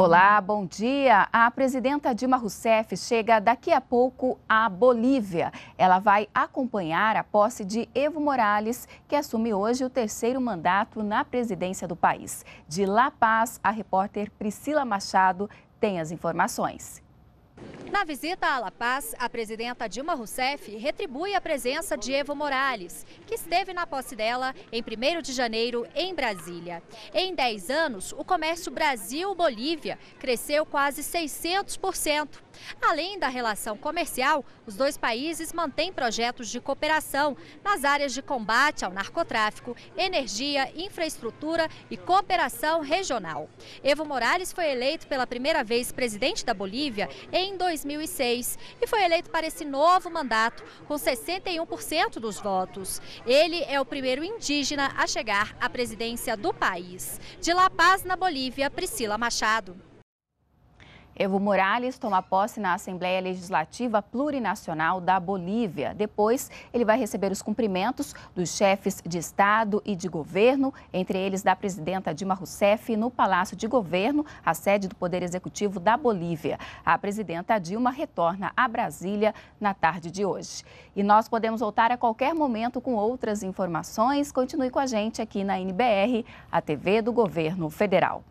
Olá, bom dia. A presidenta Dilma Rousseff chega daqui a pouco à Bolívia. Ela vai acompanhar a posse de Evo Morales, que assume hoje o terceiro mandato na presidência do país. De La Paz, a repórter Priscila Machado tem as informações. Na visita à La Paz, a presidenta Dilma Rousseff retribui a presença de Evo Morales, que esteve na posse dela em 1 de janeiro em Brasília. Em 10 anos, o comércio Brasil-Bolívia cresceu quase 600%. Além da relação comercial, os dois países mantêm projetos de cooperação nas áreas de combate ao narcotráfico, energia, infraestrutura e cooperação regional. Evo Morales foi eleito pela primeira vez presidente da Bolívia em 2000. 2006 e foi eleito para esse novo mandato com 61% dos votos. Ele é o primeiro indígena a chegar à presidência do país. De La Paz, na Bolívia, Priscila Machado. Evo Morales toma posse na Assembleia Legislativa Plurinacional da Bolívia. Depois, ele vai receber os cumprimentos dos chefes de Estado e de governo, entre eles da presidenta Dilma Rousseff, no Palácio de Governo, a sede do Poder Executivo da Bolívia. A presidenta Dilma retorna a Brasília na tarde de hoje. E nós podemos voltar a qualquer momento com outras informações. Continue com a gente aqui na NBR, a TV do Governo Federal.